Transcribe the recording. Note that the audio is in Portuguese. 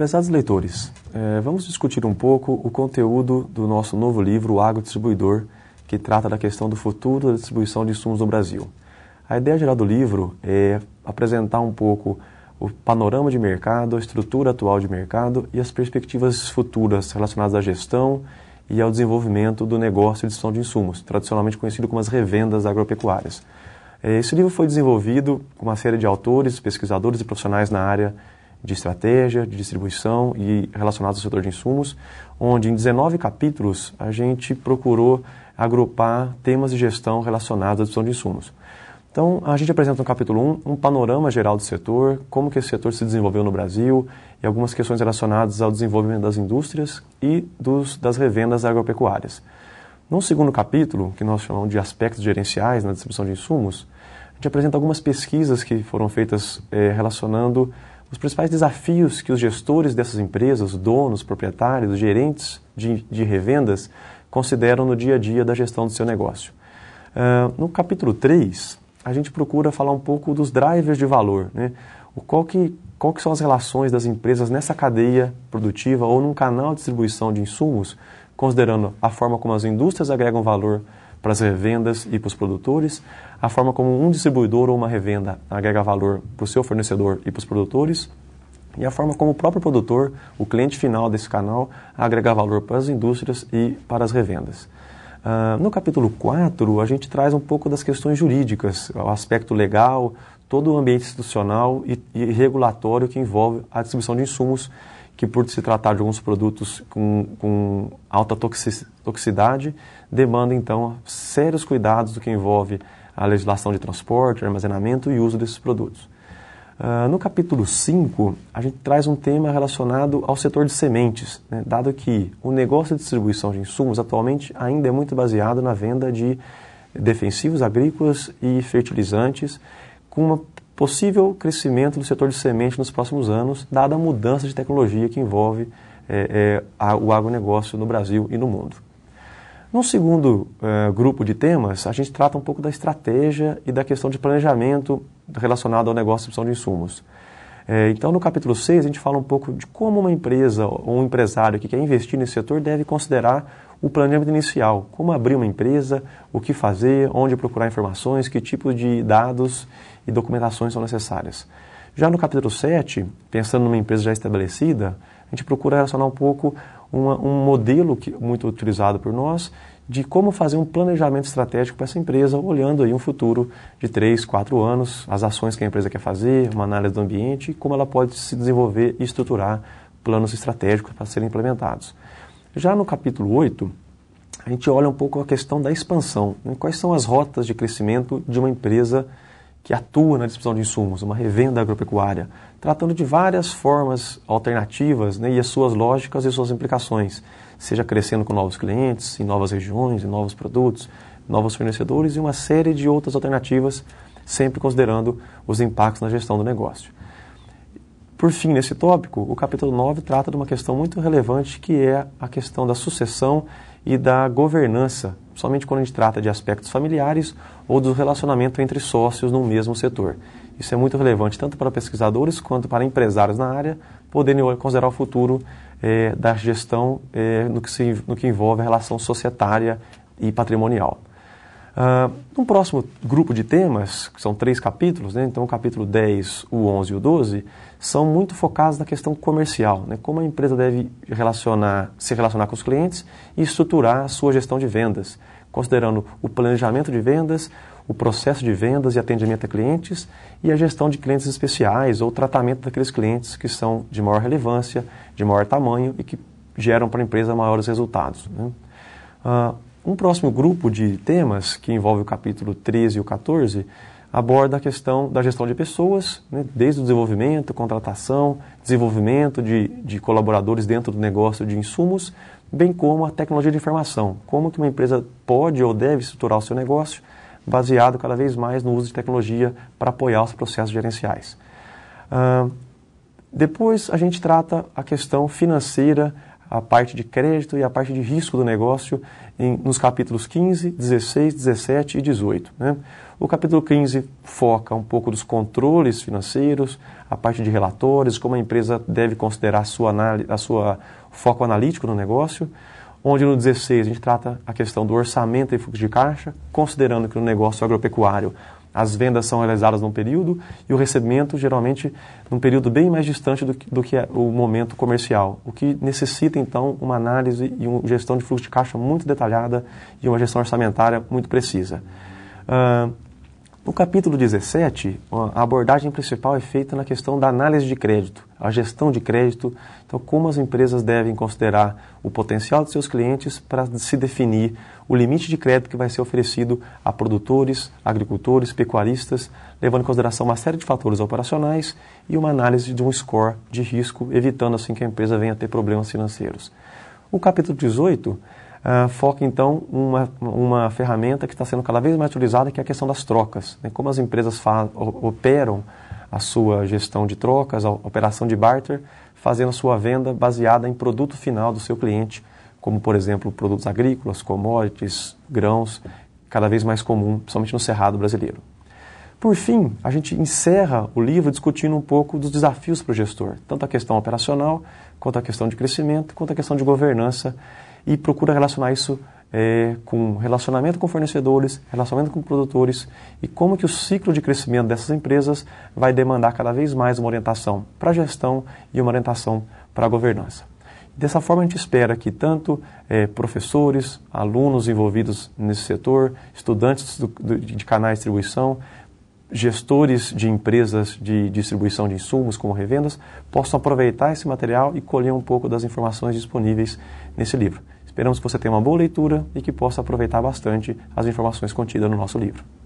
Prezados leitores, é, vamos discutir um pouco o conteúdo do nosso novo livro, O Agro Distribuidor, que trata da questão do futuro da distribuição de insumos no Brasil. A ideia geral do livro é apresentar um pouco o panorama de mercado, a estrutura atual de mercado e as perspectivas futuras relacionadas à gestão e ao desenvolvimento do negócio de distribuição de insumos, tradicionalmente conhecido como as revendas agropecuárias. É, esse livro foi desenvolvido com uma série de autores, pesquisadores e profissionais na área de estratégia, de distribuição e relacionados ao setor de insumos, onde em 19 capítulos a gente procurou agrupar temas de gestão relacionados à distribuição de insumos. Então, a gente apresenta no capítulo 1 um panorama geral do setor, como que esse setor se desenvolveu no Brasil e algumas questões relacionadas ao desenvolvimento das indústrias e dos, das revendas agropecuárias. No segundo capítulo, que nós chamamos de aspectos gerenciais na distribuição de insumos, a gente apresenta algumas pesquisas que foram feitas eh, relacionando os principais desafios que os gestores dessas empresas, donos, proprietários, gerentes de, de revendas, consideram no dia a dia da gestão do seu negócio. Uh, no capítulo 3, a gente procura falar um pouco dos drivers de valor, né? O qual que, qual que são as relações das empresas nessa cadeia produtiva ou num canal de distribuição de insumos, considerando a forma como as indústrias agregam valor para as revendas e para os produtores, a forma como um distribuidor ou uma revenda agrega valor para o seu fornecedor e para os produtores, e a forma como o próprio produtor, o cliente final desse canal, agrega valor para as indústrias e para as revendas. Uh, no capítulo 4, a gente traz um pouco das questões jurídicas, o aspecto legal, todo o ambiente institucional e, e regulatório que envolve a distribuição de insumos que por se tratar de alguns produtos com, com alta toxicidade, demanda então sérios cuidados do que envolve a legislação de transporte, armazenamento e uso desses produtos. Uh, no capítulo 5, a gente traz um tema relacionado ao setor de sementes, né? dado que o negócio de distribuição de insumos atualmente ainda é muito baseado na venda de defensivos agrícolas e fertilizantes, com uma possível crescimento do setor de semente nos próximos anos, dada a mudança de tecnologia que envolve é, é, a, o agronegócio no Brasil e no mundo. No segundo é, grupo de temas, a gente trata um pouco da estratégia e da questão de planejamento relacionado ao negócio de produção de insumos. É, então, no capítulo 6, a gente fala um pouco de como uma empresa ou um empresário que quer investir nesse setor deve considerar o planejamento inicial, como abrir uma empresa, o que fazer, onde procurar informações, que tipo de dados e documentações são necessárias. Já no capítulo 7, pensando numa empresa já estabelecida, a gente procura relacionar um pouco uma, um modelo que, muito utilizado por nós de como fazer um planejamento estratégico para essa empresa, olhando aí um futuro de 3, 4 anos, as ações que a empresa quer fazer, uma análise do ambiente, como ela pode se desenvolver e estruturar planos estratégicos para serem implementados. Já no capítulo 8, a gente olha um pouco a questão da expansão. Né? Quais são as rotas de crescimento de uma empresa que atua na distribuição de insumos, uma revenda agropecuária, tratando de várias formas alternativas né? e as suas lógicas e suas implicações, seja crescendo com novos clientes, em novas regiões, em novos produtos, novos fornecedores e uma série de outras alternativas, sempre considerando os impactos na gestão do negócio. Por fim, nesse tópico, o capítulo 9 trata de uma questão muito relevante que é a questão da sucessão e da governança, somente quando a gente trata de aspectos familiares ou do relacionamento entre sócios no mesmo setor. Isso é muito relevante tanto para pesquisadores quanto para empresários na área poderem considerar o futuro eh, da gestão eh, no, que se, no que envolve a relação societária e patrimonial. Ah, no um próximo grupo de temas, que são três capítulos, né? então o capítulo 10, o 11 e o 12, são muito focados na questão comercial, né? como a empresa deve relacionar, se relacionar com os clientes e estruturar a sua gestão de vendas, considerando o planejamento de vendas, o processo de vendas e atendimento a clientes e a gestão de clientes especiais ou tratamento daqueles clientes que são de maior relevância, de maior tamanho e que geram para a empresa maiores resultados. Né? Uh, um próximo grupo de temas, que envolve o capítulo 13 e o 14, aborda a questão da gestão de pessoas, né, desde o desenvolvimento, contratação, desenvolvimento de, de colaboradores dentro do negócio de insumos, bem como a tecnologia de informação, como que uma empresa pode ou deve estruturar o seu negócio, baseado cada vez mais no uso de tecnologia para apoiar os processos gerenciais. Uh, depois a gente trata a questão financeira, a parte de crédito e a parte de risco do negócio em, nos capítulos 15, 16, 17 e 18. Né? O capítulo 15 foca um pouco dos controles financeiros, a parte de relatórios, como a empresa deve considerar a sua, a sua foco analítico no negócio onde no 16 a gente trata a questão do orçamento e fluxo de caixa, considerando que no negócio agropecuário as vendas são realizadas num período e o recebimento, geralmente, num período bem mais distante do que, do que é o momento comercial, o que necessita, então, uma análise e uma gestão de fluxo de caixa muito detalhada e uma gestão orçamentária muito precisa. Uh, no capítulo 17, a abordagem principal é feita na questão da análise de crédito, a gestão de crédito, então como as empresas devem considerar o potencial de seus clientes para se definir o limite de crédito que vai ser oferecido a produtores, agricultores, pecuaristas, levando em consideração uma série de fatores operacionais e uma análise de um score de risco, evitando assim que a empresa venha a ter problemas financeiros. O capítulo 18 uh, foca então uma, uma ferramenta que está sendo cada vez mais utilizada, que é a questão das trocas. Né? Como as empresas operam a sua gestão de trocas, a operação de barter, fazendo a sua venda baseada em produto final do seu cliente, como por exemplo produtos agrícolas, commodities, grãos, cada vez mais comum, principalmente no cerrado brasileiro. Por fim, a gente encerra o livro discutindo um pouco dos desafios para o gestor, tanto a questão operacional, quanto a questão de crescimento, quanto a questão de governança e procura relacionar isso é, com relacionamento com fornecedores, relacionamento com produtores e como que o ciclo de crescimento dessas empresas vai demandar cada vez mais uma orientação para a gestão e uma orientação para a governança. Dessa forma, a gente espera que tanto é, professores, alunos envolvidos nesse setor, estudantes do, do, de canais de distribuição, gestores de empresas de distribuição de insumos, como revendas, possam aproveitar esse material e colher um pouco das informações disponíveis nesse livro. Esperamos que você tenha uma boa leitura e que possa aproveitar bastante as informações contidas no nosso livro.